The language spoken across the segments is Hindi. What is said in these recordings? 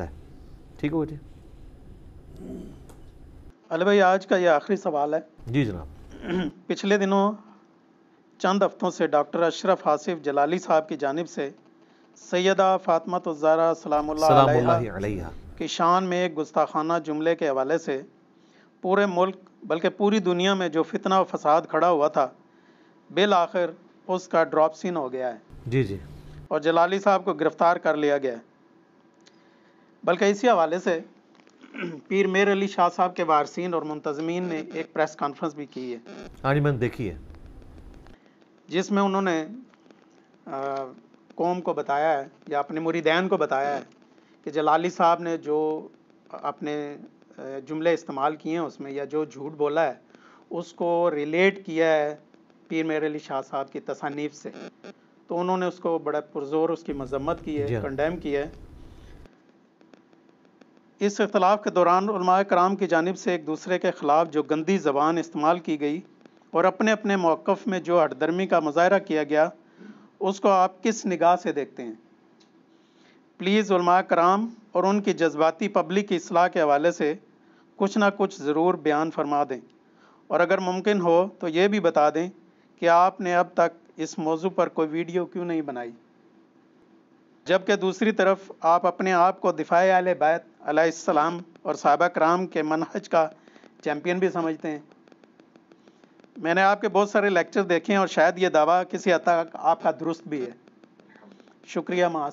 है ठीक है जी अले भाई आज का ये आखिरी सवाल है जी जनाब पिछले दिनों चंद हफ्तों से डॉक्टर अशरफ आसिफ जलाली साहब की जानब से सैदा फातमा तुजारा सलाम की शान में एक गुस्ताखाना जुमले के हवाले से पूरे मुल्क बल्कि पूरी दुनिया में जो फितना और फसाद खड़ा हुआ था बिल आखिर उसका ड्रॉप सीन हो गया है जी जी और जलाली साहब को गिरफ्तार कर लिया गया है बल्कि इसी हवाले से पीर मेर अली शाह साहब के वारसिन और मुंतजमीन ने एक प्रेस कॉन्फ्रेंस भी की है हाँ जी मैंने देखी है जिसमें उन्होंने कौम को बताया है या अपने मुरीदैन को बताया है कि जलाली साहब ने जो अपने जुमले इस्तेमाल किए हैं उसमें या जो झूठ बोला है उसको रिलेट किया है पीर मेर अली शाह साहब की तसानीफ से तो उन्होंने उसको बड़ा पुरजोर उसकी मजम्मत की है हाँ। कंडेम किया है इस अख्तलाफ के दौरान कराम की जानब से एक दूसरे के ख़िलाफ़ जो गंदी ज़बान इस्तेमाल की गई और अपने अपने मौक़ में जो हटदर्मी का मुजाहरा किया गया उसको आप किस निगाह से देखते हैं प्लीज़ कराम और उनकी जज्बाती पब्लिक की असलाह के हवाले से कुछ ना कुछ ज़रूर बयान फरमा दें और अगर मुमकिन हो तो ये भी बता दें कि आपने अब तक इस मौजू पर कोई वीडियो क्यों नहीं बनाई जबकि दूसरी तरफ आप अपने आप को दिफाए आल बैत अलैहिस्सलाम और साहबा कराम के मनहज का चैम्पियन भी समझते हैं मैंने आपके बहुत सारे लेक्चर देखे हैं और शायद ये दावा किसी हद तक आपका दुरुस्त भी है शुक्रिया माँ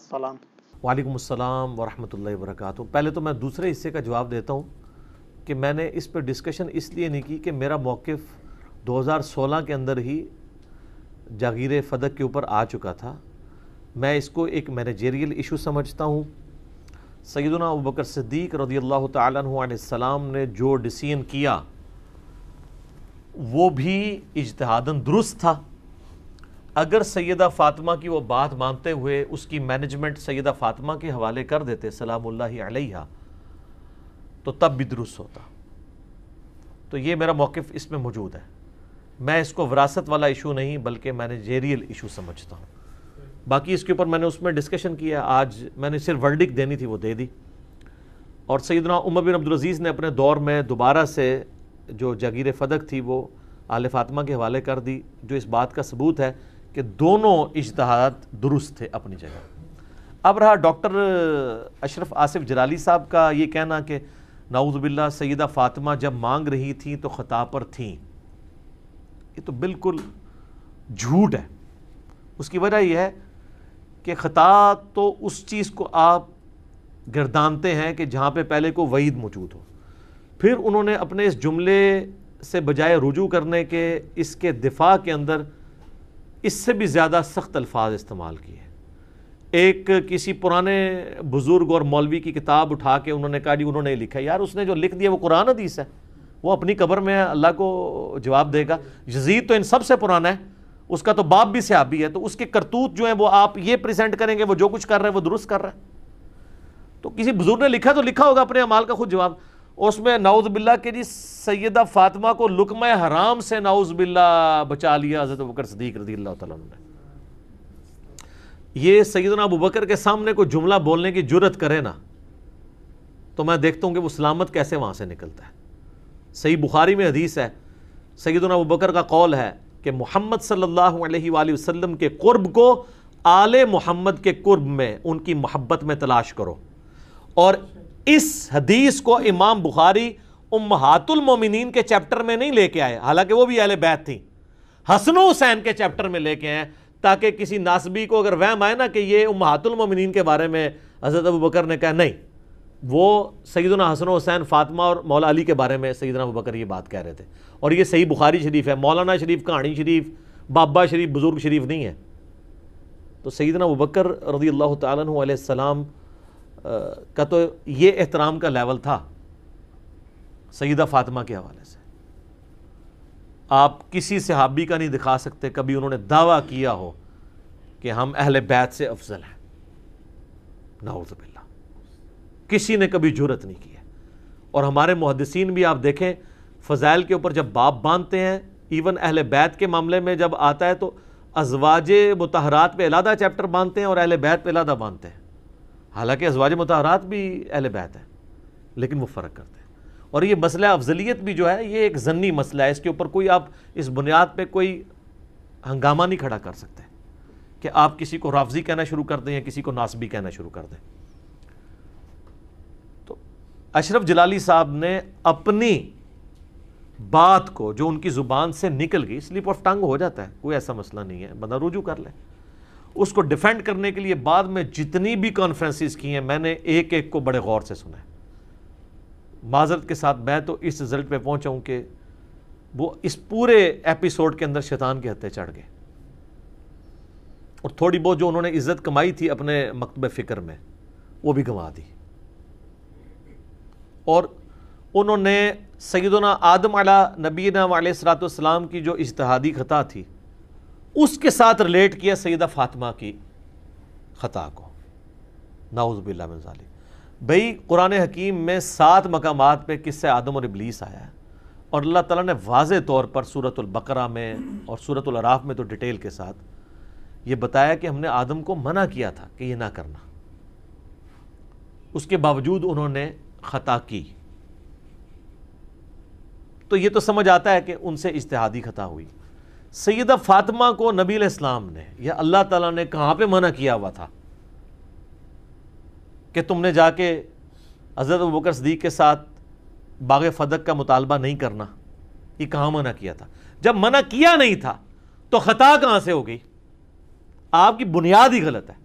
वालेकुम अस्सलाम वरहमतुल्लाहि वबरकातुहू पहले तो मैं दूसरे हिस्से का जवाब देता हूँ कि मैंने इस पर डिस्कशन इसलिए नहीं की कि मेरा मौक़ 2016 के अंदर ही जागीर फदक के ऊपर आ चुका था मैं इसको एक मैनेजेरियल इशू समझता हूँ सैदना अबकर सदीक रदी अल्लाह तसलाम ने जो डिसीजन किया वो भी इजतहादन दुरुस्त था अगर सैदा फ़ातिमा की वो बात मानते हुए उसकी मैनेजमेंट सैदा फ़ातिमा के हवाले कर देते सलाम तो तब भी दुरुस्त होता तो ये मेरा मौक़ इसमें मौजूद है मैं इसको विरासत वाला इशू नहीं बल्कि मैनेजेरियल इशू समझता हूँ बाकी इसके ऊपर मैंने उसमें डिस्कशन किया आज मैंने सिर्फ वर्डिक देनी थी वो दे दी और सैदना उमर बिन अब्दुलज़ीज़ ने अपने दौर में दोबारा से जो जागीर फदक थी वो आल फातमा के हवाले कर दी जो इस बात का सबूत है कि दोनों इश्तहार दुरुस्त थे अपनी जगह अब रहा डॉक्टर अशरफ आसिफ जलाली साहब का ये कहना कि नाउज़बिल्ला सैदा फ़ातिमा जब मांग रही थी तो ख़ता पर थी ये तो बिल्कुल झूठ है उसकी वजह यह है कि ख़ता तो उस चीज़ को आप गिरदानते हैं कि जहाँ पर पहले को वईद मौजूद हो फिर उन्होंने अपने इस जुमले से बजाय रुजू करने के इसके दिफा के अंदर इससे भी ज़्यादा सख्त अल्फाज इस्तेमाल किए एक किसी पुराने बुज़ुर्ग और मौलवी की किताब उठा के उन्होंने कहा जी उन्होंने लिखा यार उसने जो लिख दिया वो कुरान हदीस है वो अपनी कबर में अल्लाह को जवाब देगा यजीद तो इन सबसे पुराना है उसका तो बाप भी सियाबी है तो उसके करतूत जो है वो आप ये प्रेजेंट करेंगे वो जो कुछ कर रहे हैं वो दुरुस्त कर रहा है तो किसी बुजुर्ग ने लिखा तो लिखा होगा अपने अमाल का खुद जवाब उसमें नाउज बिल्ला के जी सैदा फातिमा को लुकम हराम से नाउज बिल्ला बचा लिया हजरत बकर सदीक रजी अल्लाह ने ये सैदना अबू बकर के सामने कोई जुमला बोलने की जरूरत करे ना तो मैं देखता हूँ कि वो सलामत कैसे वहाँ से निकलता है सही बुखारी में हदीस है सैदना अबू बकर का कौल है कि मोहम्मद सल्लल्लाहु अलैहि वसल्लम के कुर्ब को आल मोहम्मद के कुर्ब में उनकी मोहब्बत में तलाश करो और इस हदीस को इमाम बुखारी उमहातुलमोमिन के चैप्टर में नहीं लेके आए हालांकि वो भी अहल बैत थी हसन हुसैन के चैप्टर में लेके आए ताकि किसी नासबी को अगर वहम आए ना कि ये उमहातुलमोमिन के बारे में हज़रत अबू बकर ने कहा नहीं वो सईदना हसन हुसैन फ़ातिमा और मौला अली के बारे में सईदना बकर ये बात कह रहे थे और ये सही बुखारी शरीफ है मौलाना शरीफ कहानी शरीफ बाबा शरीफ बुज़ुर्ग शरीफ नहीं है तो सईदना बकर रदी अल्लाह तसलाम का तो ये एहतराम का लेवल था सईदा फ़ातिमा के हवाले से आप किसी से हाबी का नहीं दिखा सकते कभी उन्होंने दावा किया हो कि हम अहल बैत से अफजल हैं नाउज़बिल किसी ने कभी जरूरत नहीं की है और हमारे मुहदसिन भी आप देखें फ़जाइल के ऊपर जब बाप बांधते हैं इवन अहल बैत के मामले में जब आता है तो अजवाज मतहरात पे अलादा चैप्टर बांधते हैं और अहल बैत पर अलादा बांधते हैं हालांकि अजवाज मतहरात भी अहल बैत है लेकिन वो फ़र्क करते हैं और ये मसला अफजलियत भी जो है ये एक जन्नी मसला है इसके ऊपर कोई आप इस बुनियाद पर कोई हंगामा नहीं खड़ा कर सकते कि आप किसी को राफजी कहना शुरू कर दें या किसी को नासबी कहना शुरू कर दें अशरफ जलाली साहब ने अपनी बात को जो उनकी ज़ुबान से निकल गई स्लिप ऑफ टंग हो जाता है कोई ऐसा मसला नहीं है बंदा रुजू कर ले उसको डिफेंड करने के लिए बाद में जितनी भी कॉन्फ्रेंसिस की हैं मैंने एक एक को बड़े गौर से सुना है माजरत के साथ मैं तो इस रिज़ल्ट पे पहुंचा हूं कि वो इस पूरे एपिसोड के अंदर शैतान के हत्या चढ़ गए और थोड़ी बहुत जो उन्होंने इज़्ज़त कमाई थी अपने मकतब फ़िक्र में वो भी गंवा दी और उन्होंने सैदना आदम अला नबीना सलातम की जो इजतहादी ख़ता थी उसके साथ रिलेट किया सैदा फ़ातिमा की ख़ता को नाउज़बिल्लाजाली भई कुरान हकीम में सात मकाम पर किस्से आदम और इबलीस आया है और अल्लाह ताला ने वाज तौर पर सूरतुल्बकरा में और सूरतराफ में तो डिटेल के साथ ये बताया कि हमने आदम को मना किया था कि ये ना करना उसके बावजूद उन्होंने ख़ता की तो ये तो समझ आता है कि उनसे इश्तहादी ख़ता हुई सैदा फातिमा को नबी इस्लाम ने या अल्लाह तला ने कहाँ पर मना किया हुआ था कि तुमने जाके हज़रत बकर सदीक के साथ बाग फदक का मुतालबा नहीं करना ये कहाँ मना किया था जब मना किया नहीं था तो ख़ता कहाँ से हो गई आपकी बुनियाद ही गलत है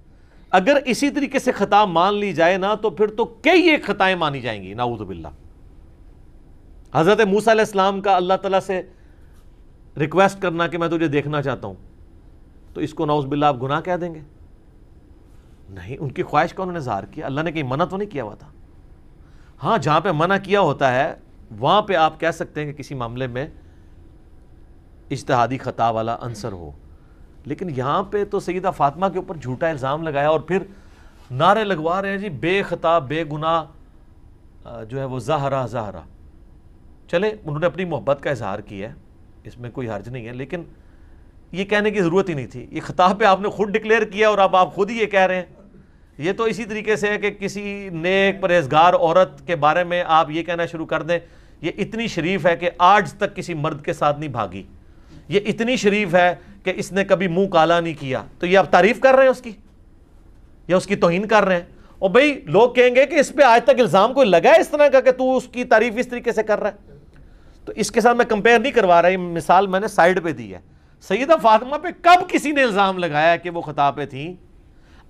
अगर इसी तरीके से खता मान ली जाए ना तो फिर तो कई एक खताएं मानी जाएंगी नाउदबिल्ला हज़रत मूसा इस्लाम का अल्लाह तला से रिक्वेस्ट करना कि मैं तुझे देखना चाहता हूं तो इसको नाउजबिल्ला आप गुना कह देंगे नहीं उनकी ख्वाहिश का उन्होंने जहार किया अल्लाह ने कहीं मना तो नहीं किया हुआ था हाँ जहां पे मना किया होता है वहां पे आप कह सकते हैं कि किसी मामले में इश्तहादी ख़ता वाला आंसर हो लेकिन यहाँ पे तो सईदा फातिमा के ऊपर झूठा इल्ज़ाम लगाया और फिर नारे लगवा रहे हैं जी बेखता बेगुना जो है वो जहरा जहरा चले उन्होंने अपनी मोहब्बत का इजहार किया है इसमें कोई हर्ज नहीं है लेकिन ये कहने की ज़रूरत ही नहीं थी ये खिताब पे आपने खुद डिक्लेयर किया और अब आप खुद ही ये कह रहे हैं ये तो इसी तरीके से है कि किसी नेक परहेजगार औरत के बारे में आप ये कहना शुरू कर दें ये इतनी शरीफ है कि आज तक किसी मर्द के साथ नहीं भागी ये इतनी शरीफ है कि इसने कभी मुंह काला नहीं किया तो ये आप तारीफ कर रहे हैं उसकी या उसकी तोहिन कर रहे हैं और भाई लोग कहेंगे कि इस पर आज तक इल्ज़ाम कोई लगा है इस तरह का कि तू उसकी तारीफ इस तरीके से कर रहा है तो इसके साथ मैं कंपेयर नहीं करवा रहा मिसाल मैंने साइड पर दी है सईदा फातिमा पे कब किसी ने इल्ज़ाम लगाया कि वो खता पे थी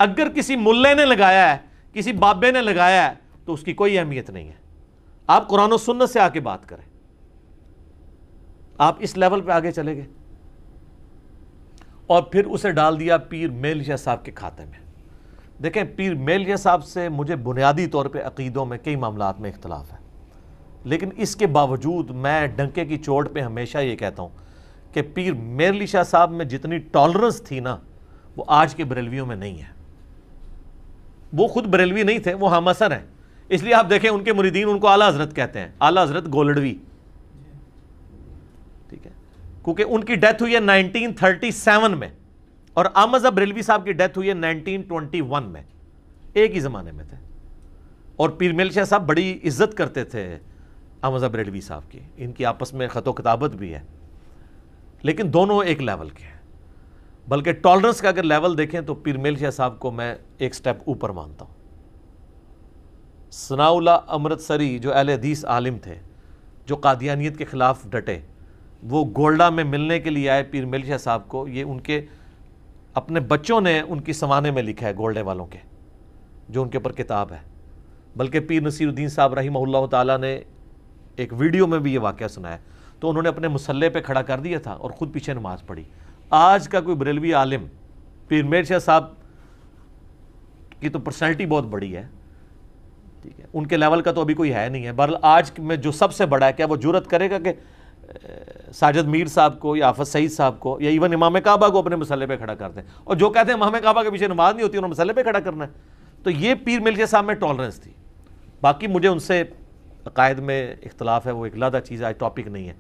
अगर किसी मुल्ले ने लगाया है किसी बाबे ने लगाया है तो उसकी कोई अहमियत नहीं है आप कुरान सुन्नत से आके बात करें आप इस लेवल पे आगे चले गए और फिर उसे डाल दिया पीर मेलिया साहब के खाते में देखें पीर मेलिया साहब से मुझे बुनियादी तौर पे अकीदों में कई मामला में इख्तलाफ है लेकिन इसके बावजूद मैं डंके की चोट पे हमेशा ये कहता हूँ कि पीर मेरली शाह साहब में जितनी टॉलरेंस थी ना वो आज के बरेलवियों में नहीं है वो खुद बरेलवी नहीं थे वो हम हैं इसलिए आप देखें उनके मुरीदीन उनको आला हजरत कहते हैं आला हजरत गोलडवी क्योंकि उनकी डेथ हुई है 1937 में और आमज अब रेलवी साहब की डेथ हुई है 1921 में एक ही ज़माने में थे और पीर मेल शाह साहब बड़ी इज्जत करते थे आमज अब रेलवी साहब की इनकी आपस में ख़त किताबत भी है लेकिन दोनों एक लेवल के हैं बल्कि टॉलरेंस का अगर लेवल देखें तो पीर मेल शाह साहब को मैं एक स्टेप ऊपर मानता हूँ सनाउला अमृतसरी जो अहल हदीस आलिम थे जो कादियानियत के ख़िलाफ़ डटे वो गोल्डा में मिलने के लिए आए पीर मेल शाह साहब को ये उनके अपने बच्चों ने उनकी समाने में लिखा है गोल्डे वालों के जो उनके ऊपर किताब है बल्कि पीर नसीरुद्दीन साहब रही ताला ने एक वीडियो में भी ये वाक़ सुनाया तो उन्होंने अपने मसल्ले पर खड़ा कर दिया था और ख़ुद पीछे नमाज पढ़ी आज का कोई बरेलवी आलिम पीर मेर शाह साहब की तो पर्सनैलिटी बहुत बड़ी है ठीक है उनके लेवल का तो अभी कोई है नहीं है बहर आज में जो सबसे बड़ा है क्या वो जरूरत करेगा कि साजद मीर साहब को या आफत सईद साहब को या इवन इमाम काबा को अपने मसले पे खड़ा करते हैं और जो कहते हैं इमाम काबा के पीछे नमाज नहीं होती उन्होंने मसले पे खड़ा करना है तो ये पीर मिल साहब में टॉलरेंस थी बाकी मुझे उनसे अकायद में इख्तलाफ है वो एक लादा चीज़ आज टॉपिक नहीं है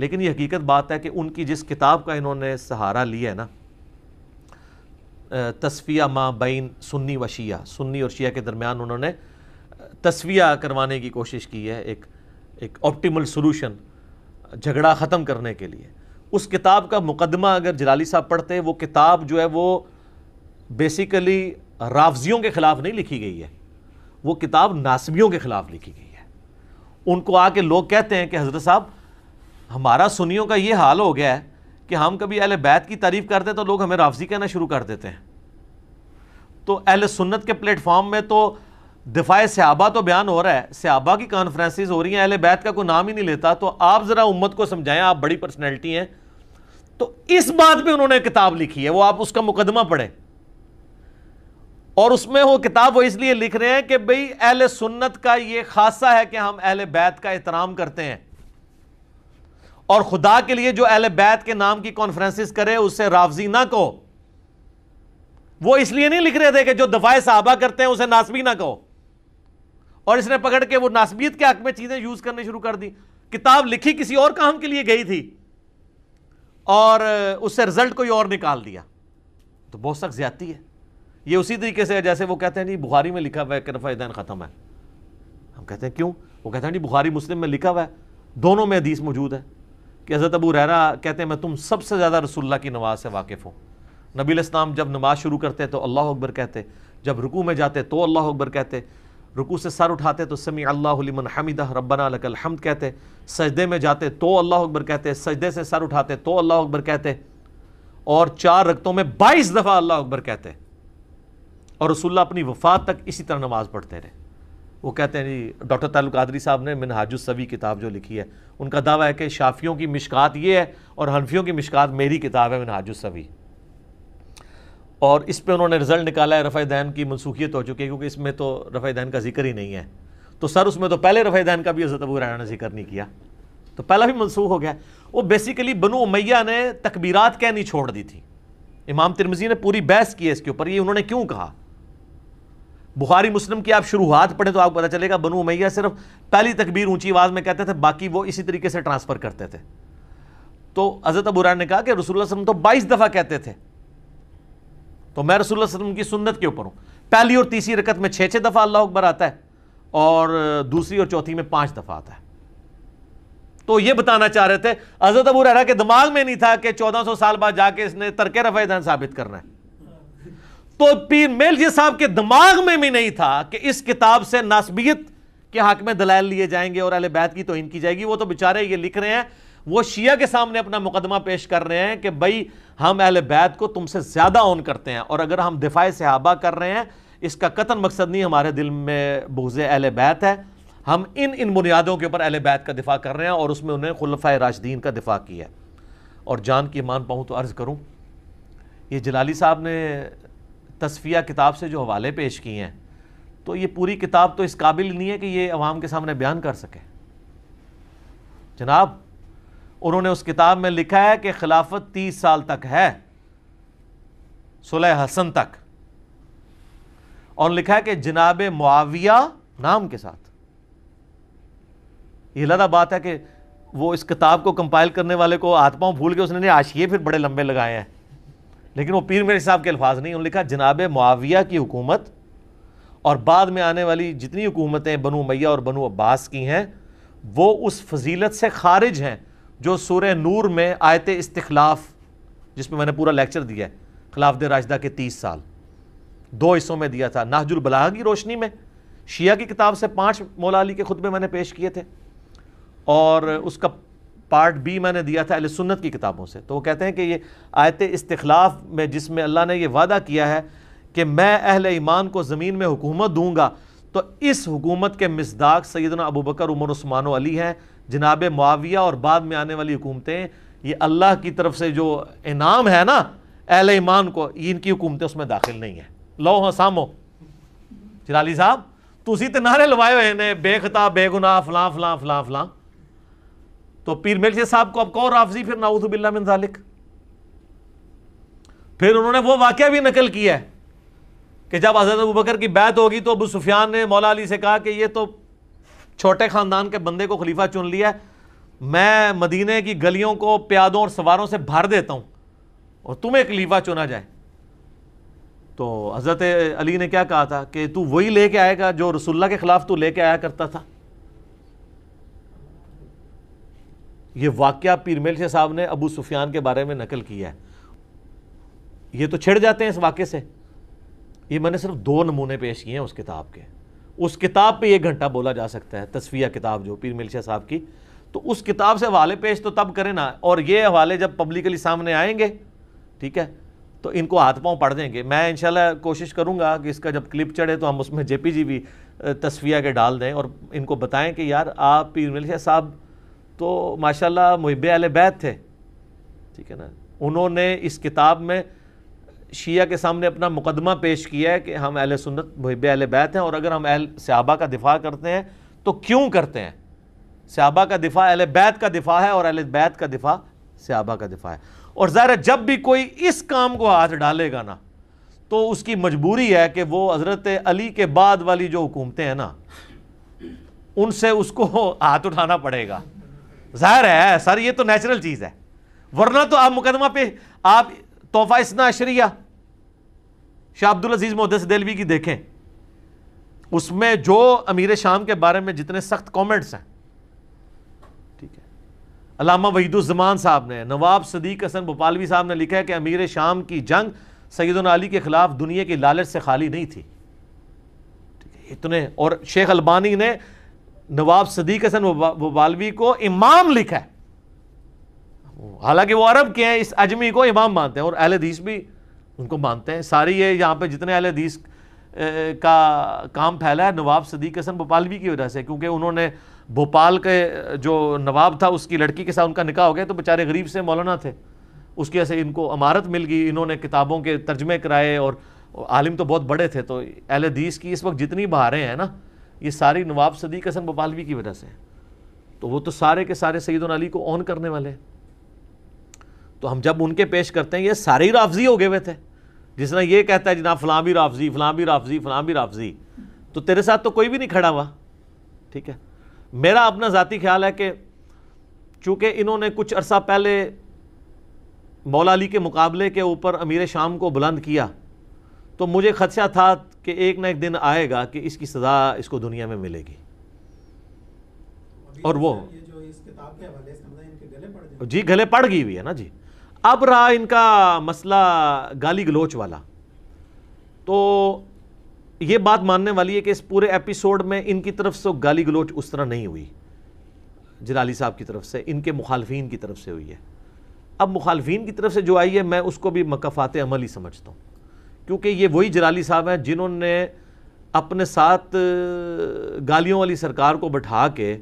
लेकिन ये हकीकत बात है कि उनकी जिस किताब का इन्होंने सहारा लिया है ना तस्फिया माँ बैन सुन्नी व शिया सुन्नी और शिया के दरमियान उन्होंने तस्विया करवाने की कोशिश की है एक एक ऑप्टिमल सोलूशन झगड़ा ख़त्म करने के लिए उस किताब का मुकदमा अगर जलाली साहब पढ़ते वो किताब जो है वो बेसिकली रावजियों के ख़िलाफ़ नहीं लिखी गई है वो किताब नासबियों के ख़िलाफ़ लिखी गई है उनको आके लोग कहते हैं कि हज़रत साहब हमारा सुनियों का ये हाल हो गया है कि हम कभी अहल बैत की तारीफ़ करते हैं तो लोग हमें रावजी कहना शुरू कर देते हैं तो अहल सुन्नत के प्लेटफॉर्म में तो दिफाए सहाबा तो बयान हो रहा है सहाबा की कॉन्फ्रेंसिस हो रही हैं अहले बैत का कोई नाम ही नहीं लेता तो आप ज़रा उम्मत को समझाएं आप बड़ी पर्सनैलिटी हैं तो इस बात पे उन्होंने किताब लिखी है वो आप उसका मुकदमा पढ़ें और उसमें वो किताब वो इसलिए लिख रहे हैं कि भाई अहल सुन्नत का ये खासा है कि हम अहल बैत का एहतराम करते हैं और खुदा के लिए जो अहल बैत के नाम की कॉन्फ्रेंसिस करे उसे रावजी ना कहो वो इसलिए नहीं लिख रहे थे कि जो दफाए साहबा करते हैं उसे नासमी ना कहो और इसने पकड़ के वो नासबियत के हक में चीज़ें यूज़ करनी शुरू कर दी किताब लिखी किसी और काम के लिए गई थी और उससे रिजल्ट कोई और निकाल दिया तो बहुत सख्त ज्यादा है ये उसी तरीके से जैसे वो कहते हैं जी बुखारी में लिखा हुआ है कि रफ़ा दैन ख़त्म है हम कहते हैं क्यों वो कहते हैं जी बुखारी मुस्लिम में लिखा हुआ है दोनों में हदीस मौजूद है कि हज़रत अबू रहरा कहते हैं मैं तुम सबसे ज़्यादा रसुल्ला की नमाज से वाकिफ़ हूँ नबी इस्लाम जब नमाज शुरू करते तो अल्लाह अकबर कहते जब रुकू में जाते तो अल्लाह अकबर कहते रुकू से सर उठाते तो समी अल्लाहमन हमिदा रबना लकल हमद कहते सजदे में जाते तो अल्लाह अकबर कहते सजदे से सर उठाते तो अल्लाह अकबर कहते और चार रक्तों में बाईस दफ़ा अल्लाह अकबर कहते और रसुल्ला अपनी वफात तक इसी तरह नमाज़ पढ़ते रहे वो कहते हैं जी डॉक्टर तालुक आदरी साहब ने मिनहाजुसवी किताब जो लिखी है उनका दावा है कि शाफियों की मिशकात ये है और हनफियों की मिशकात मेरी किताब है मिनहाजुसवी और इस पर उन्होंने रिजल्ट निकाला है रफ़ा दैन की मनसूखियत हो चुकी है क्योंकि इसमें तो रफ़ा दैन का जिक्र ही नहीं है तो सर उसमें तो पहले रफ़ा दैन का भी हज़रत अबू राना ने जिक्र नहीं किया तो पहला भी मनसूख हो गया वो बेसिकली बनु उमैया ने तकबीरात कहनी छोड़ दी थी इमाम तिरमजी ने पूरी बहस की है इसके ऊपर ये उन्होंने क्यों कहा बुखारी मुस्लिम की आप शुरुआत पढ़ें तो आपको पता चलेगा बनु उमैया सिर्फ पहली तकबीर ऊंची आवाज़ में कहते थे बाकी वो इसी तरीके से ट्रांसफ़र करते थे तो हज़रत अबूरान ने कहा कि रसूल तो बाईस दफ़ा कहते थे तो मैं रसूल वसलम की सुन्नत के ऊपर हूँ पहली और तीसरी रकत में छः छः दफ़ा अल्लाह अकबर आता है और दूसरी और चौथी में पाँच दफ़ा आता है तो ये बताना चाह रहे थे अजरत अबू रहरा के दिमाग में नहीं था कि 1400 साल बाद जाके इसने रफा रफेदान साबित करना है तो पीर जी साहब के दिमाग में भी नहीं था कि इस किताब से नासबियत के हक में दलाल लिए जाएंगे और अलबैत की तो इनकी जाएगी वो तो बेचारे ये लिख रहे हैं वो शिया के सामने अपना मुकदमा पेश कर रहे हैं कि भाई हम अहल बैत को तुमसे ज़्यादा ऑन करते हैं और अगर हम दिफा सहाबा कर रहे हैं इसका कतन मकसद नहीं हमारे दिल में बुगज़ अहल बैत है हम इन इन बुनियादों के ऊपर अहल बैत का दिफा कर रहे हैं और उसमें उन्हें खुलफा राशदीन का दिफा किया और जान की मान पाऊँ तो अर्ज़ करूँ ये जलाली साहब ने तस्फिया किताब से जो हवाले पेश किए हैं तो ये पूरी किताब तो इस काबिल नहीं है कि ये अवाम के सामने बयान कर सके जनाब उन्होंने उस किताब में लिखा है कि खिलाफत तीस साल तक है सुलह हसन तक और लिखा है कि जनाब मुआविया नाम के साथ ये लदा बात है कि वो इस किताब को कंपाइल करने वाले को आत्माओं भूल के उसने नहीं आशिए फिर बड़े लंबे लगाए हैं लेकिन वो पीर मेरे साहब के अल्फाज नहीं उन्होंने लिखा जनाब मुआविया की हुकूमत और बाद में आने वाली जितनी हुकूमतें बनु मैया और बनु अब्बास की हैं वो उस फजीलत से खारिज हैं जो सूर नूर में आयत इस्तलाफ जिसमें मैंने पूरा लेक्चर दिया है खिलाफ राजदा के तीस साल दो हिस्सों में दिया था नाहजुल की रोशनी में शिया की किताब से पाँच मौलाली के खुतबे मैंने पेश किए थे और उसका पार्ट बी मैंने दिया था सुन्नत की किताबों से तो वो कहते हैं कि ये आयत इस्तलाफ में जिसमें अल्लाह ने यह वादा किया है कि मैं अहल ईमान को ज़मीन में हुकूमत दूँगा तो इस हुकूमत के मजदाक सैदना अबू बकर उमर उस्मान अली हैं जनाब मुआविया और बाद में आने वाली हुकूमतें ये अल्लाह की तरफ से जो इनाम है ना अहल ईमान को इनकी हुकूमतें उसमें दाखिल नहीं है लो हाँ सामो चिराली साहब तुसी तो नारे लवाए हुए ने बेखता बेगुना फलां फलां फलां फलां तो पीर मिर्जे साहब को अब कौन राफजी फिर नाउदबिल्ला मिन जालिक फिर उन्होंने वो वाक़ भी नकल किया है कि जब हजरत अबू बकर की बैत होगी तो अबू सुफियान ने मौला अली से कहा कि ये तो छोटे खानदान के बंदे को खलीफा चुन लिया है मैं मदीने की गलियों को प्यादों और सवारों से भर देता हूँ और तुम्हें खलीफा चुना जाए तो हज़रत अली ने क्या कहा था कि तू वही लेके आएगा जो रसुल्ला के ख़िलाफ़ तू लेके आया करता था ये वाक्य पीर मिल साहब ने अबू सुफियान के बारे में नकल किया है ये तो छिड़ जाते हैं इस वाक्य से ये मैंने सिर्फ दो नमूने पेश किए हैं उस किताब के उस किताब पे ये घंटा बोला जा सकता है तस्वीर किताब जो पीर मिलशा साहब की तो उस किताब से हवाले पेश तो तब करें ना और ये हवाले जब पब्लिकली सामने आएंगे ठीक है तो इनको हाथ पाँव पढ़ देंगे मैं इन कोशिश करूँगा कि इसका जब क्लिप चढ़े तो हम उसमें जे पी जी भी तस्वीर के डाल दें और इनको बताएं कि यार आप पीर मिलशा साहब तो माशा मुहब आल बैत थे ठीक है ना उन्होंने इस किताब में शिया के सामने अपना मुकदमा पेश किया है कि हम अहल सुन्नत महब अहल बैत हैं और अगर हम अहल सहाबा का दिफा करते हैं तो क्यों करते हैं सहाबा का दिफा अहल बैत का दिफा है और अहल बैत का दिफा सहाबा का दिफा है और ज़ाहिर जब भी कोई इस काम को हाथ डालेगा ना तो उसकी मजबूरी है कि वो हज़रत अली के बाद वाली जो हुकूमतें हैं ना उनसे उसको हाथ उठाना पड़ेगा ज़ाहिर है सर ये तो नेचुरल चीज़ है वरना तो आप मुकदमा पे आप तोहफा इसना अशरिया शाह अब्दुल अजीज़ मोहदस देलवी की देखें उसमें जो अमीर शाम के बारे में जितने सख्त कॉमेंट्स हैं ठीक है अलामा वहीदुजमान साहब ने नवाब सदीक हसन भोपालवी साहब ने लिखा है कि अमीर शाम की जंग सैदन अली के ख़िलाफ़ दुनिया की लालच से खाली नहीं थी इतने और शेख अलबानी ने नवाब सदीक हसन भोपालवी को इमाम लिखा है हालांकि वो अरब के हैं इस अजमी को इमाम मानते हैं और अहल हदीस भी उनको मानते हैं सारी ये यहाँ पे जितने अहल हदीस का काम फैला है नवाब सदीक हसन भोपालवी की वजह से क्योंकि उन्होंने भोपाल के जो नवाब था उसकी लड़की के साथ उनका निकाह हो गया तो बेचारे गरीब से मौलाना थे उसकी वजह से इनको अमारत मिल गई इन्होंने किताबों के तर्जमे कराए और आलिम तो बहुत बड़े थे तो अहल हदीस की इस वक्त जितनी बहारें हैं ना ये सारी नवाब सदीक हसन भोपालवी की वजह से तो वो तो सारे के सारे सईद अली को ऑन करने वाले हैं तो हम जब उनके पेश करते हैं ये सारे ही राफजी हो गए हुए थे जिस तरह ये कहता है जनाब फलां भी राफजी फलां भी राफजी फलां भी राफजी तो तेरे साथ तो कोई भी नहीं खड़ा हुआ ठीक है मेरा अपना ज़ाती ख्याल है कि चूँकि इन्होंने कुछ अरसा पहले मौला अली के मुकाबले के ऊपर अमीर शाम को बुलंद किया तो मुझे खदशा था कि एक ना एक दिन आएगा कि इसकी सज़ा इसको दुनिया में मिलेगी और वो जी गले पड़ गई हुई है ना जी अब रहा इनका मसला गाली गलोच वाला तो ये बात मानने वाली है कि इस पूरे एपिसोड में इनकी तरफ से गाली गलोच उस तरह नहीं हुई जलाली साहब की तरफ से इनके मुखालफन की तरफ से हुई है अब मुखालफन की तरफ से जो आई है मैं उसको भी मकफात अमल ही समझता हूँ क्योंकि ये वही जलाली साहब हैं जिन्होंने अपने साथ गालियों वाली सरकार को बैठा के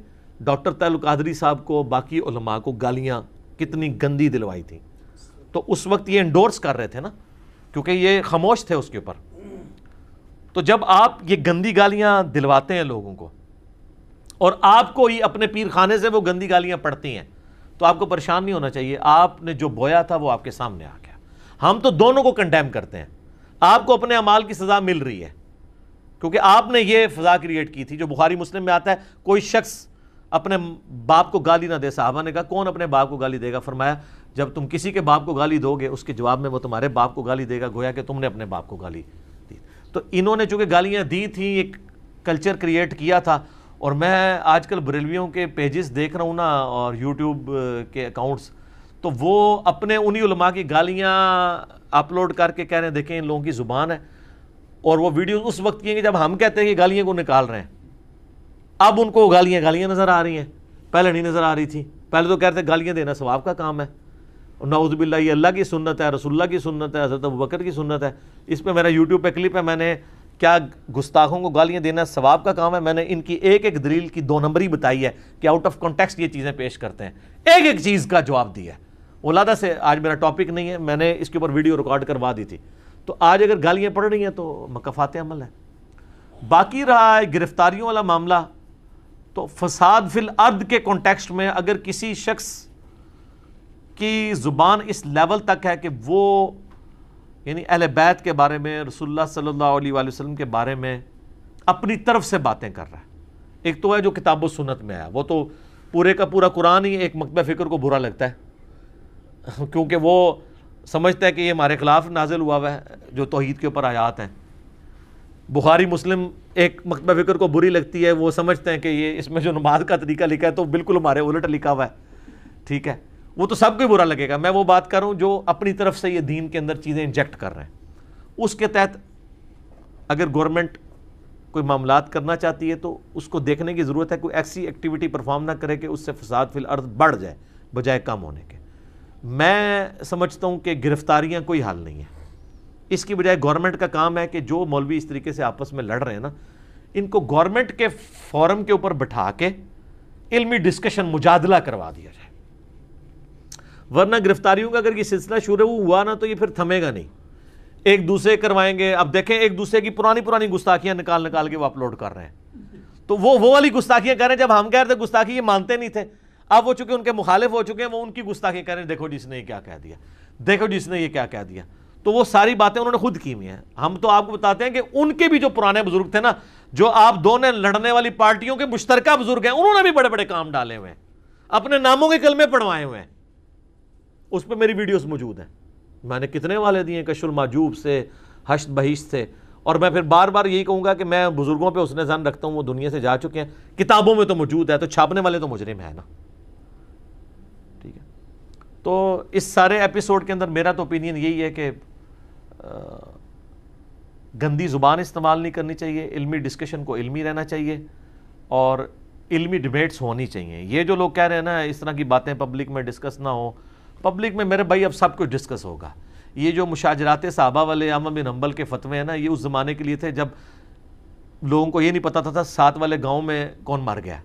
डॉक्टर तैलुकादरी साहब को बाकी को गालियाँ कितनी गंदी दिलवाई थी तो उस वक्त ये इंडोर्स कर रहे थे ना क्योंकि ये खामोश थे उसके ऊपर तो जब आप ये गंदी गालियां दिलवाते हैं लोगों को और आपको ही अपने पीर खाने से वो गंदी गालियां पड़ती हैं तो आपको परेशान नहीं होना चाहिए आपने जो बोया था वो आपके सामने आ गया हम तो दोनों को कंडेम करते हैं आपको अपने अमाल की सज़ा मिल रही है क्योंकि आपने ये फ़ज़ा क्रिएट की थी जो बुखारी मुस्लिम में आता है कोई शख्स अपने बाप को गाली ना दे साहबा ने कहा कौन अपने बाप को गाली देगा फरमाया जब तुम किसी के बाप को गाली दोगे उसके जवाब में वो तुम्हारे बाप को गाली देगा गोया कि तुमने अपने बाप को गाली दी तो इन्होंने चूंकि गालियाँ दी थी एक कल्चर क्रिएट किया था और मैं आजकल बरेलवियों के पेजेस देख रहा हूँ ना और यूट्यूब के अकाउंट्स तो वो अपने उन्हीं उलमा की गालियाँ अपलोड करके कह रहे हैं देखें इन लोगों की ज़ुबान है और वो वीडियो उस वक्त की हैं जब हम कहते हैं कि गालियाँ को निकाल रहे हैं अब उनको गालियाँ गालियाँ नज़र आ रही हैं पहले नहीं नज़र आ रही थी पहले तो कह रहे थे गालियाँ देना स्वाब का काम है नाउज़बिल्ला ये अल्लाह की सुनत है रसुल्ला की सुनत है हज़रत बकर की सुनत है इस पर मेरा यूट्यूब पर क्लिप है मैंने क्या गुस्ताखों को गालियाँ देना सवाब का काम है मैंने इनकी एक एक दलील की दो नंबरी बताई है कि आउट ऑफ कॉन्टेक्स्ट ये चीज़ें पेश करते हैं एक एक चीज़ का जवाब दिया है ओलादा से आज मेरा टॉपिक नहीं है मैंने इसके ऊपर वीडियो रिकॉर्ड करवा दी थी तो आज अगर गालियाँ पड़ रही हैं तो मकफात अमल है बाकी रहा है गिरफ्तारियों वाला मामला तो फसाद फिल अर्द के कॉन्टेक्स्ट में अगर किसी शख्स की ज़ुबान इस लेवल तक है कि वो यानी अहल बैत के बारे में रसोल्ला सल्ला वसम के बारे में अपनी तरफ से बातें कर रहा है एक तो है जो किताब सुनत में आया वो तो पूरे का पूरा कुरान ही एक मकब फ़िक्र को बुरा लगता है क्योंकि वो समझता है कि ये हमारे ख़िलाफ़ नाजिल हुआ हुआ है जो तोहद के ऊपर आयात हैं बुखारी मुस्लिम एक मकब फ़िक्र को बुरी लगती है वो समझते हैं कि ये इसमें जो नमाज का तरीका लिखा है तो बिल्कुल हमारे उलट लिखा हुआ है ठीक है वो तो सबको ही बुरा लगेगा मैं वो बात कर रहा जो अपनी तरफ से ये दीन के अंदर चीज़ें इंजेक्ट कर रहे हैं उसके तहत अगर गवर्नमेंट कोई मामला करना चाहती है तो उसको देखने की ज़रूरत है कोई ऐसी एक्टिविटी परफॉर्म ना करे कि उससे फसाद फिल अर्थ बढ़ जाए बजाय कम होने के मैं समझता हूँ कि गिरफ्तारियाँ कोई हाल नहीं है इसकी बजाय गवर्नमेंट का काम है कि जो मौलवी इस तरीके से आपस में लड़ रहे हैं ना इनको गवर्नमेंट के फॉरम के ऊपर बैठा के इल्मी डिस्कशन मुजादला करवा दिया जाए वरना गिरफ्तारियों का अगर ये सिलसिला शुरू हुआ ना तो ये फिर थमेगा नहीं एक दूसरे करवाएंगे अब देखें एक दूसरे की पुरानी पुरानी गुस्ताखियां निकाल निकाल के वो अपलोड कर रहे हैं तो वो वो वाली गुस्ताखियां कर रहे हैं जब हम कह रहे थे गुस्ताखी ये मानते नहीं थे अब वो चूंकि उनके मुखालिफ हो चुके हैं वो उनकी गुस्ताखी करें देखो जिसने ये क्या कह दिया देखो जिसने ये क्या कह दिया तो वो सारी बातें उन्होंने खुद की हुई हैं हम तो आपको बताते हैं कि उनके भी जो पुराने बुजुर्ग थे ना जो आप दोनों लड़ने वाली पार्टियों के मुश्तरका बुजुर्ग हैं उन्होंने भी बड़े बड़े काम डाले हुए हैं अपने नामों के कलमे पढ़वाए हुए हैं उस पर मेरी वीडियोस मौजूद हैं मैंने कितने वाले दिए कशुल माजूब से हश्त बहिश से और मैं फिर बार बार यही कहूँगा कि मैं बुज़ुर्गों पर उसने जान रखता हूँ वो दुनिया से जा चुके हैं किताबों में तो मौजूद है तो छापने वाले तो मुजरिम है ना ठीक है तो इस सारे एपिसोड के अंदर मेरा तो ओपिनियन यही है कि गंदी ज़ुबान इस्तेमाल नहीं करनी चाहिए इल्मी डिस्कशन को इल्मी रहना चाहिए और इल्मी डिबेट्स होनी चाहिए ये जो लोग कह रहे हैं ना इस तरह की बातें पब्लिक में डिस्कस ना हो पब्लिक में मेरे भाई अब सब कुछ डिस्कस होगा ये जो मुशाजरात साहबा वाले अहमद बिन हम्बल के फतवे हैं ना ये उस ज़माने के लिए थे जब लोगों को ये नहीं पता था, था साथ वाले गांव में कौन मर गया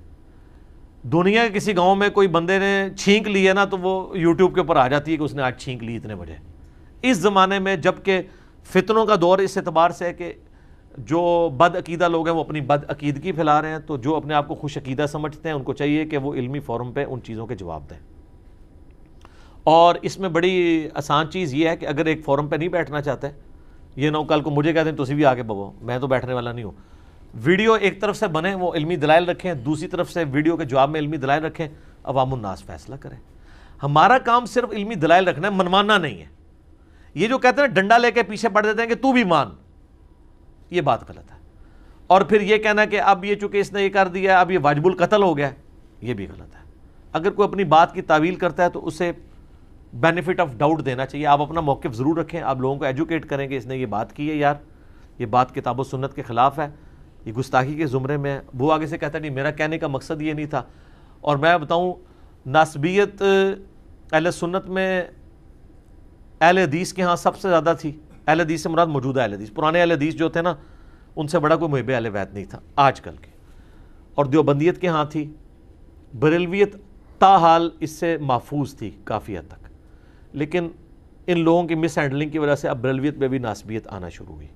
दुनिया के किसी गांव में कोई बंदे ने छींक ली है ना तो वो यूट्यूब के ऊपर आ जाती है कि उसने आज छींक ली इतने बजे इस ज़माने में जबकि फितनों का दौर इस एतबार से है कि जो बदअकीदा लोग हैं वो अपनी बदअकीदगी फैला रहे हैं तो जो अपने आप को खुश अकीदा समझते हैं उनको चाहिए कि वो इलमी फोरम पर उन चीज़ों के जवाब दें और इसमें बड़ी आसान चीज़ ये है कि अगर एक फोरम पर नहीं बैठना चाहते ये ना कल को मुझे कहते हैं तुम्हें भी आके बवो मैं तो बैठने वाला नहीं हूँ वीडियो एक तरफ से बने वो इलमी दलाइल रखें दूसरी तरफ से वीडियो के जवाब में इलमी दलाइल रखें अवामनास फैसला करें हमारा काम सिर्फ इलमी दलाइल रखना है मनमाना नहीं है ये जो कहते हैं डंडा लेके पीछे पड़ देते हैं कि तू भी मान ये बात गलत है और फिर ये कहना कि अब ये चूंकि इसने ये कर दिया अब ये वाजबुल कत्ल हो गया ये भी गलत है अगर कोई अपनी बात की तावील करता है तो उसे बेनिफिट ऑफ डाउट देना चाहिए आप अपना मौक़ ज़रूर रखें आप लोगों को एजुकेट करें कि इसने ये बात की है यार ये बात किताब सुन्नत के ख़िलाफ़ है ये गुस्ताखी के ज़ुमरे में है वो आगे से कहता नहीं मेरा कहने का मकसद ये नहीं था और मैं बताऊँ नासबियत अहल सुन्नत में अहल हदीस के यहाँ सबसे ज़्यादा थी अहल हदीस से मुराद मौजूदा अहल हदीस पुराने अहल हदीस जो थे ना उनसे बड़ा कोई मुहब अहल वैद नहीं था आज कल के और देवबंदियत के यहाँ थी बरेलवियत ताहाल इससे महफूज थी काफ़ी हद तक लेकिन इन लोगों की मिस हैंडलिंग की वजह से अब बरेलवियत में भी नासबियत आना शुरू हुई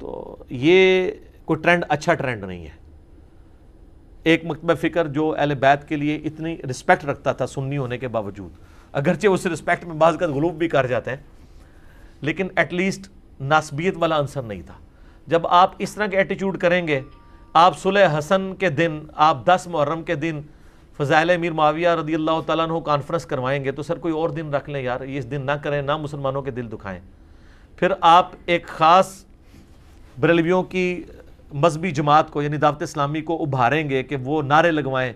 तो ये कोई ट्रेंड अच्छा ट्रेंड नहीं है एक मकतब फ़िक्र जो अहल बैत के लिए इतनी रिस्पेक्ट रखता था सुन्नी होने के बावजूद अगरचे उस रिस्पेक्ट में बाज़ गलूब भी कर जाते हैं लेकिन एटलीस्ट नासबियत वाला आंसर नहीं था जब आप इस तरह के एटीट्यूड करेंगे आप सुलह हसन के दिन आप दस मुहर्रम के दिन फ़ज़ाइल अमीर माविया रदी अल्लाह तु कॉन्फ्रेंस करवाएंगे तो सर कोई और दिन रख लें यार ये इस दिन ना करें ना मुसलमानों के दिल दुखाएं फिर आप एक ख़ास बरेलवियों की मजहबी जमात को यानी दावत इस्लामी को उभारेंगे कि वो नारे लगवाएँ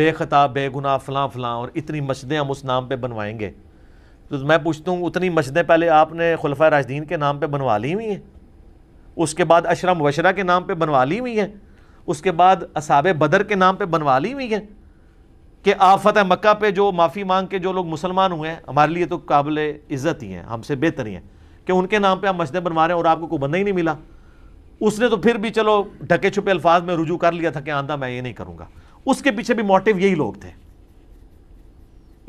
बेखता बेगुना फ़लाँ फ़लाँ और इतनी मस्जिदें हम उस नाम पर बनवाएंगे तो मैं पूछता हूँ उतनी मस्जिदें पहले आपने खुलफा राजदीन के नाम पर बनवा ली हुई हैं उसके बाद अशरम वशरा के नाम पर बनवा ली हुई हैं उसके बाद असाब बदर के नाम पर बनवा ली हुई हैं कि आफत मक्का पे जो माफ़ी मांग के जो लोग मुसलमान हुए हैं हमारे लिए तो काबिल इज़्ज़त ही हैं हमसे बेहतर ही हैं कि उनके नाम पे हम मस्जिदें बनवा रहे हैं और आपको कोई बंदा ही नहीं मिला उसने तो फिर भी चलो ढके छुपे अल्फाज में रुजू कर लिया था कि आंधा मैं ये नहीं करूँगा उसके पीछे भी मोटिव यही लोग थे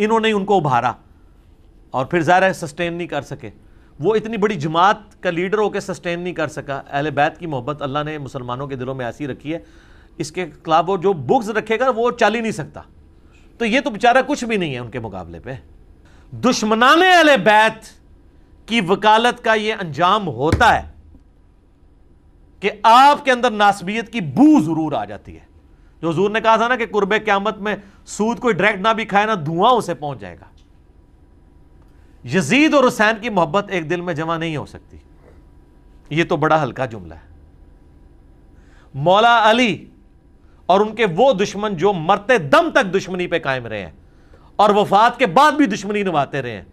इन्होंने ही उनको उभारा और फिर ज़ाहिर है सस्टेन नहीं कर सके वो इतनी बड़ी जमात का लीडर होकर सस्टेन नहीं कर सका अहल बैत की मोहब्बत अल्लाह ने मुसलमानों के दिलों में ऐसी रखी है इसके खिलाफ वो जो बुक्स रखेगा वो चल ही नहीं सकता तो ये तो बेचारा कुछ भी नहीं है उनके मुकाबले पे दुश्मनाने वाले बैत की वकालत का ये अंजाम होता है कि आपके अंदर नासबियत की बू जरूर आ जाती है जो हजूर ने कहा था ना कि कुर्बे क्यामत में सूद कोई डायरेक्ट ना भी खाए ना धुआं उसे पहुंच जाएगा यजीद और हुसैन की मोहब्बत एक दिल में जमा नहीं हो सकती ये तो बड़ा हल्का जुमला है मौला अली और उनके वो दुश्मन जो मरते दम तक दुश्मनी पे कायम रहे हैं और वफात के बाद भी दुश्मनी निभाते रहे हैं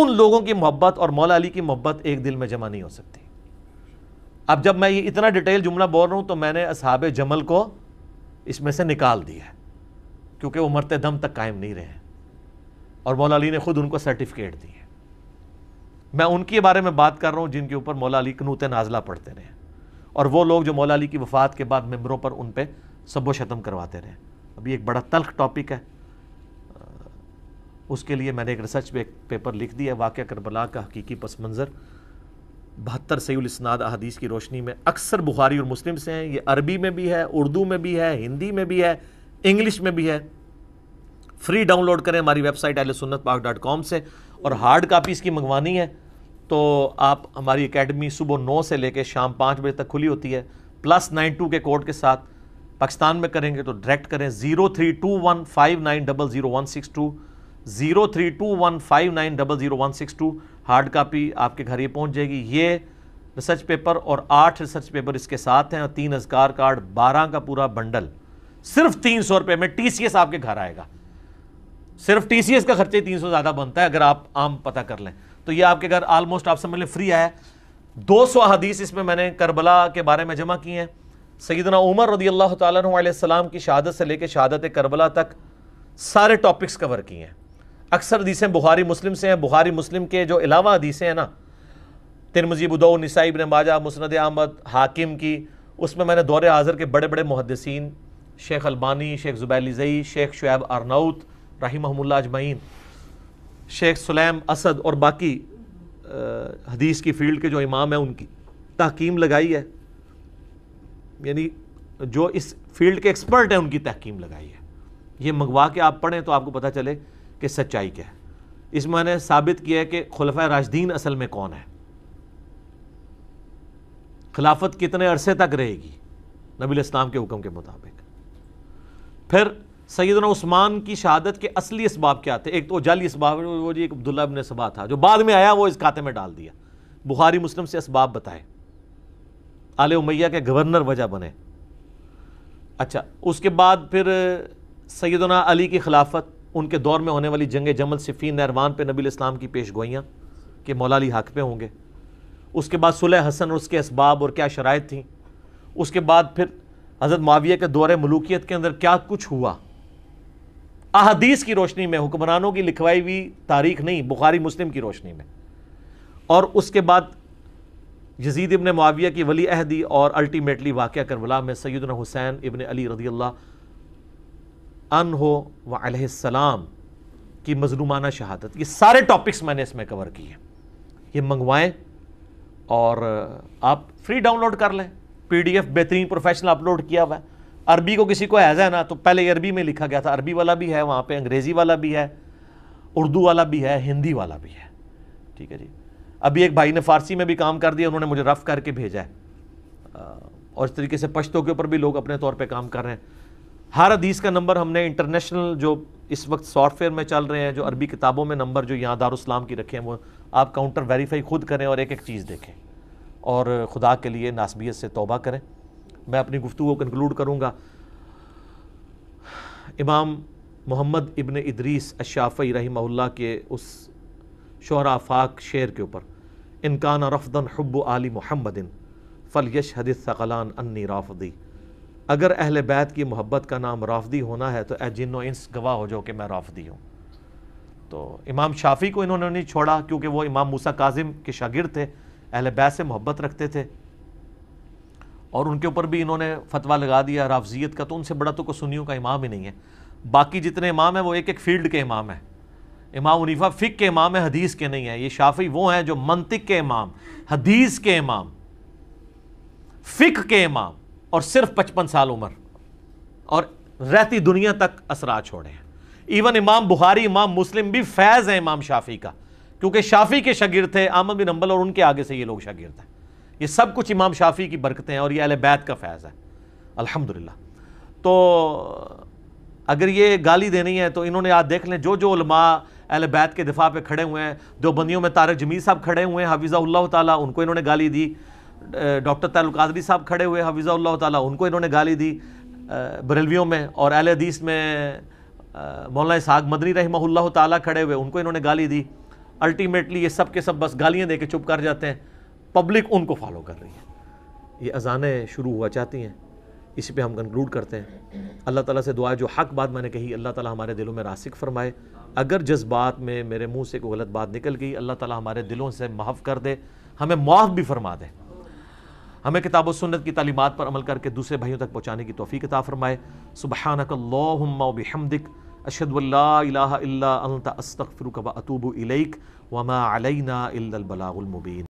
उन लोगों की मोहब्बत और मौला अली की मोहब्बत एक दिल में जमा नहीं हो सकती अब जब मैं ये इतना डिटेल जुमला बोल रहा हूं तो मैंने असहाब जमल को इसमें से निकाल दिया है क्योंकि वो मरते दम तक कायम नहीं रहे और मौला अली ने ख़ुद उनको सर्टिफिकेट दी है मैं उनके बारे में बात कर रहा हूँ जिनके ऊपर मौला अली कनूत नाजला पढ़ते रहे और वो लोग जो मौला अली की वफ़ात के बाद मेम्बरों पर उन पर सबो शतम करवाते रहें अभी एक बड़ा तल्ख टॉपिक है उसके लिए मैंने एक रिसर्च पे, पेपर लिख दिया है वाक़ करबला का हकीकी पस मंज़र बहत्तर सैलस्नाद अदीस की रोशनी में अक्सर बुखारी और मुस्लिम से हैं ये अरबी में भी है उर्दू में भी है हिंदी में भी है इंग्लिश में भी है फ्री डाउनलोड करें हमारी वेबसाइट एल सुन्नत पाक डॉट कॉम से और हार्ड कापी इसकी मंगवानी है तो आप हमारी एकेडमी सुबह नौ से लेकर शाम पाँच बजे तक खुली होती है प्लस नाइन टू के कोड के साथ पाकिस्तान में करेंगे तो डायरेक्ट करें zero three two one five nine double zero one six two zero three two one five nine double zero one six two hard copy आपके घर ये पहुंच जाएगी ये रिसर्च पेपर और आठ रिसर्च पेपर इसके साथ हैं और तीन अजगार कार्ड बारह का पूरा बंडल सिर्फ तीन सौ रुपये में टी सी एस आपके घर आएगा सिर्फ टी सी एस का खर्चा ही तीन सौ ज़्यादा बनता है अगर आप आम पता कर लें तो ये आपके घर ऑलमोस्ट आप समझ लें फ्री आया दो सौ हदीस इसमें मैंने करबला के बारे में जमा किए हैं सईदना उमर रदी अल्लाह तसलाम की शहादत से लेकर शहादत करबला तक सारे टॉपिक्स कवर किए हैं अक्सर हदीसें बुहारी मुस्लिम से हैं बुहारी मुस्लिम के जो अलावा हदीसें हैं ना तिरमजी बुदो नसाइब ने माजा मुसनद अहमद हाकिम की उसमें मैंने दौरे हाजिर के बड़े बड़े मुहदसिन शेख अलबानी शेख ज़ुबैलीजई शेख शुएब अरनाउत रही महमूल अजमैन शेख सलेम असद और बाकी हदीस की फील्ड के जो इमाम हैं उनकी तहकीम लगाई है यानी जो इस फील्ड के एक्सपर्ट हैं उनकी तहकीम लगाई है ये मंगवा के आप पढ़ें तो आपको पता चले कि सच्चाई क्या है इसमें मैंने साबित किया है कि खुलफा राजदीन असल में कौन है खिलाफत कितने अरसे तक रहेगी नबी इस्लाम के हुक्म के मुताबिक फिर सैदना उस्मान की शहादत के असली इसबाब क्या थे एक तो जाली इसबाब वो जी एक अब्दुल्ला इबन सबा था जो बाद में आया वो इस खाते में डाल दिया बुखारी मुस्लिम से इसबाब बताए आले उमैया के गवर्नर वजह बने अच्छा उसके बाद फिर सैदना अली की खिलाफत उनके दौर में होने वाली जंग जमल सिफ़ी नरवान पे नबी इस्लाम की पेश गोइयाँ के मौलानी हक पे होंगे उसके बाद सुलह हसन और उसके इसबाब और क्या शराय थी उसके बाद फिर हज़रत माविया के दौर मलूकियत के अंदर क्या कुछ हुआ अहदीस की रोशनी में हुक्मरानों की लिखवाई हुई तारीख नहीं बुखारी मुस्लिम की रोशनी में और उसके बाद यजीद इबन माविया की वली अहदी और अल्टीमेटली वाक़ करबला में सैदन हुसैन इबन अली रदी अल्लाह अन हो वाम की मजलूमाना शहादत ये सारे टॉपिक्स मैंने इसमें कवर किए हैं ये मंगवाएं और आप फ्री डाउनलोड कर लें पीडीएफ बेहतरीन प्रोफेशनल अपलोड किया हुआ है अरबी को किसी को ऐजा है ना तो पहले अरबी में लिखा गया था अरबी वाला भी है वहाँ पे अंग्रेज़ी वाला भी है उर्दू वाला भी है हिंदी वाला भी है ठीक है जी अभी एक भाई ने फारसी में भी काम कर दिया उन्होंने मुझे रफ़ करके भेजा है और इस तरीके से पश्तों के ऊपर भी लोग अपने तौर पर काम कर रहे हैं हर हदीस का नंबर हमने इंटरनेशनल जो इस वक्त सॉफ्टवेयर में चल रहे हैं जो अरबी किताबों में नंबर जो यहाँ दारुस्लाम की रखे हैं वो आप काउंटर वेरीफाई खुद करें और एक एक चीज़ देखें और खुदा के लिए नासबियत से तोबा करें मैं अपनी गुफ्तु को कंक्लूड करूँगा इमाम मोहम्मद इबन इदरीस अशाफ़ी रही के उस शहरा फाक शेर के ऊपर इनकान रफदन हब्ब आली मोहम्मदिन फ़ल यश हदित सकलान अन्नी राफदी अगर अहल बैत की मोहब्बत का नाम राफदी होना है तो ए जिनो इंस गवाह हो जाओ कि मैं राफदी हूँ तो इमाम शाफ़ी को इन्होंने नहीं छोड़ा क्योंकि वो इमाम मूसा काजिम के शागिर थे अहल बैत से मोहब्बत रखते थे और उनके ऊपर भी इन्होंने फतवा लगा दिया राफजियत का तो उनसे बड़ा तो कोई सुनियों का इमाम ही नहीं है बाकी जितने इमाम हैं वो एक एक फील्ड के इमाम हैं इमाम उनीफा फ़िक के इमाम है हदीस के नहीं है ये शाफी वो हैं जो मंतिक के इमाम हदीस के इमाम फ़िक के इमाम और सिर्फ पचपन साल उम्र और रहती दुनिया तक असरा छोड़े हैं इवन इमाम बुखारी इमाम मुस्लिम भी फैज़ है इमाम शाफी का क्योंकि शाफी के शागिर थे आमद बिन अम्बल और उनके आगे से ये लोग शागिर थे ये सब कुछ इमाम शाफी की बरकतें हैं और ये अहल बैत का फैज़ है अलहमदिल्ला तो अगर ये गाली देनी है तो इन्होंने आज देख लें जो जो उलमा अहल बैत के दिफा पे खड़े हुए हैं दो बंदियों में तारक जमीर साहब खड़े हुए हैं हफीज़ा ताला उनको इन्होंने गाली दी डॉक्टर आदरी साहब खड़े हुए हफीज़ा ताला उनको इन्होंने गाली दी बरेलवियों में और अहल हदीस में मौलाना साग मदनी रही ताला खड़े हुए उनको इन्होंने गाली दी अल्टीमेटली ये सब के सब बस गालियाँ दे के चुप कर जाते हैं पब्लिक उनको फॉलो कर रही है ये अजानें शुरू हुआ चाहती हैं इसी पे हम कंक्लूड करते हैं अल्लाह ताला से दुआ जो हक बात मैंने कही अल्लाह ताला हमारे दिलों में रासिक फरमाए अगर जिस बात में मेरे मुंह से कोई गलत बात निकल गई अल्लाह ताला हमारे दिलों से माफ़ कर दे हमें माफ़ भी फरमा दे हमें किताब सुन्नत की तालीमत पर अमल करके दूसरे भाइयों तक पहुँचाने की तोफ़ी किताब फरमाए सुबहानकल्लाबिहमदिक अशदुल्ला अस्तफ़िर वतूब इलैक वमा अलैना इल्लबलामुबीन